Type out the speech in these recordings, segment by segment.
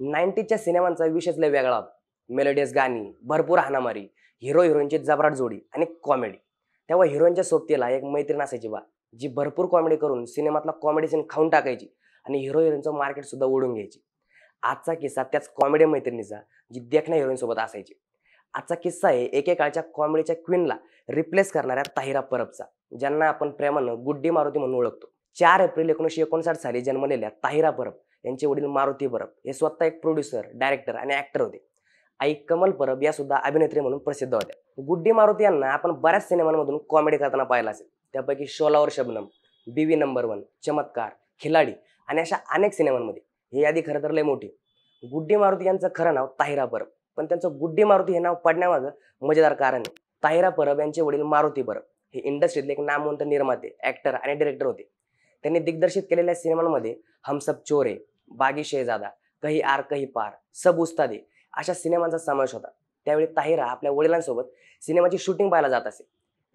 नाईन्टीजच्या सिनेमांचा विशेष लय वेगळा मेलोडियस गाणी भरपूर हानामारी हिरो हिरोईनची जबराट जोडी आणि कॉमेडी तेव्हा हिरोईनच्या सोबतीला एक मैत्रीण असायची बा जी भरपूर कॉमेडी करून सिनेमातला कॉमेडी सीन खाऊन टाकायची आणि हिरो हिरोईनचं मार्केट सुद्धा ओढून घ्यायची आजचा किस्सा त्याच कॉमेडी मैत्रिणीचा जी देखण्या सोबत असायची आजचा किस्सा आहे एकेकाळच्या कॉमेडीच्या क्वीनला रिप्लेस करणाऱ्या ताहिरा परबचा ज्यांना आपण प्रेमानं गुड्डी मारुती म्हणून ओळखतो चार एप्रिल एकोणीसशे एकोणसाठ साली जन्मलेल्या ताहिरा परब यांचे वडील मारुती परब हे स्वतः एक प्रोड्युसर डायरेक्टर आणि ऍक्टर होते आई कमल परब या सुद्धा अभिनेत्री म्हणून प्रसिद्ध होत्या गुड्डी मारुती यांना आपण बऱ्याच सिनेमांमधून कॉमेडी करताना पाहिला असेल त्यापैकी शोलावर शबनम बीवी नंबर वन चमत्कार खिलाडी आणि अशा अनेक सिनेमांमध्ये हे यादी खरं तर लय मोठी गुड्डी मारुती यांचं खरं नाव ताहिरा परब पण त्यांचं गुड्डी मारुती हे नाव पडण्यामागं मजेदार कारण आहे ताहिरा परब यांचे वडील मारुती परब हे इंडस्ट्रीतले एक नामवंत निर्माते ऍक्टर आणि डिरेक्टर होते त्यांनी दिग्दर्शित केलेल्या सिनेमांमध्ये हमसब चोरे बागी शेजादा कही आर कही पार सब उस्तादी अशा सिनेमांचा समावेश होता त्यावेळी ताहिरा आपल्या वडिलांसोबत सिनेमाची शूटिंग पाहायला जात असे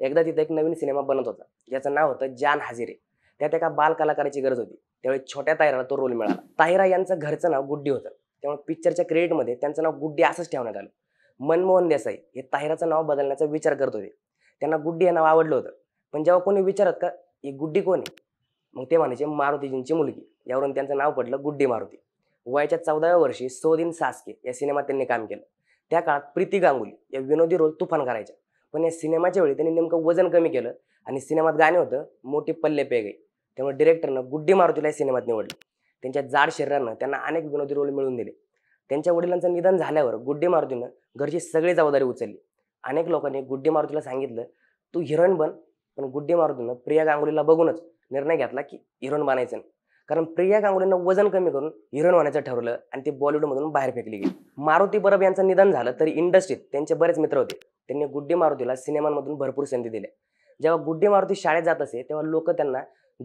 एकदा तिथे एक नवीन सिनेमा बनत होता ज्याचं नाव होतं जान हाजिरे त्यात एका बाल कलाकाराची गरज होती त्यावेळी छोट्या ताहिराला तो रोल मिळाला ताहिरा यांचं घरचं नाव गुड्डी होतं त्यामुळे पिक्चरच्या क्रेडिटमध्ये त्यांचं नाव गुड्डी असंच ठेवण्यात आलं मनमोहन देसाई हे ताहिराचं नाव बदलण्याचा विचार करत होते त्यांना गुड्डी हे नाव आवडलं होतं पण जेव्हा कोणी विचारत का ही गुड्डी कोण आहे मग ते म्हणायचे मारुतीजींची मुलगी यावरून त्यांचं नाव पडलं गुड्डी मारुती वयाच्या चौदाव्या वर्षी दिन सासके या सिनेमात त्यांनी काम केलं त्या काळात प्रीती गांगुली या विनोदी रोल तुफान करायच्या पण या सिनेमाच्या वेळी त्यांनी नेमकं वजन कमी केलं आणि सिनेमात गाणे होतं मोठी पल्ले पे गई त्यामुळे डिरेक्टरनं गुड्डी मारुतीला या सिनेमात निवडलं त्यांच्या जाड शरीरानं त्यांना अनेक विनोदी रोल मिळून दिले त्यांच्या वडिलांचं निधन झाल्यावर गुड्डी मारुतीनं घरची सगळी जबाबदारी उचलली अनेक लोकांनी गुड्डी मारुतीला सांगितलं तू हिरोईन बन पण गुड्डी मारुतीनं प्रिया गांगुलीला बघूनच निर्णय घेतला की हिरोईन बनायचं कारण प्रिया गांगुलींना वजन कमी करून हिरोईन बनायचं ठरवलं आणि ते बॉलिवूडमधून बाहेर फेकली गेली मारुती बरब यांचं निधन झालं तरी इंडस्ट्रीत त्यांचे बरेच मित्र होते त्यांनी गुड्डी मारुतीला सिनेमांमधून भरपूर संधी दिल्या जेव्हा गुड्डी मारुती शाळेत जात असे तेव्हा लोक त्यांना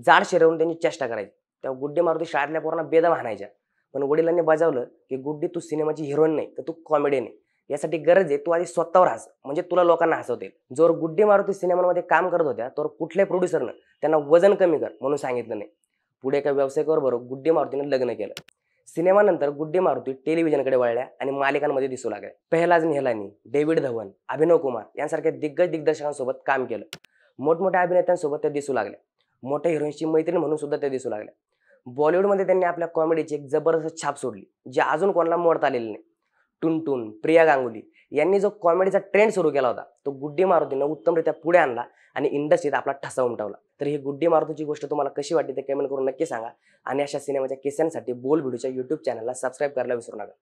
जाड शिरवून त्यांची चेष्टा करायची तेव्हा गुड्डी मारुती शाळेतल्या पोरांना बेदा म्हणायच्या पण वडिलांनी बजावलं की गुड्डी तू सिनेमाची हिरोईन नाही तर तू कॉमेडियन आहे यासाठी गरज आहे तू आधी स्वतःवर हस म्हणजे तुला लोकांना हसवतील जोर गुड्डी मारुती सिनेमामध्ये काम करत होत्या तर कुठल्याही प्रोड्युसरनं त्यांना वजन कमी कर म्हणून सांगितलं नाही पुढे एका व्यावसायिकाबरोबर गुड्डी मारुतीने लग्न केलं सिनेमानंतर गुड्डी मारुती टेलिव्हिजनकडे वळल्या आणि मालिकांमध्ये दिसू लागल्या पहलाज नेहलानी डेव्हिड धवन अभिनव कुमार यांसारख्या दिग्गज दिग्दर्शकांसोबत काम केलं मोठमोठ्या अभिनेत्यांसोबत त्या दिसू लागल्या मोठ्या हिरोईनची मैत्रीण म्हणून सुद्धा त्या दिसू लागल्या बॉलिवूडमध्ये त्यांनी आपल्या कॉमेडीची एक जबरदस्त छाप सोडली जी अजून कोणाला मोडता आलेली नाही टुनटुन प्रिया गांगुली यांनी जो कॉमेडीचा ट्रेंड सुरू केला होता तो गुड्डी मारुतीनं उत्तमरित्या पुढे आणला आणि इंडस्ट्रीत आपला ठसा उमटवला तर ही गुड्डी मारुतीची गोष्ट तुम्हाला कशी वाटते ते कमेंट करून नक्की सांगा आणि अशा सिनेमाच्या केसांसाठी बोल व्हिडिओच्या युट्यूब चॅनलला सबस्क्राईब करायला विसरू नका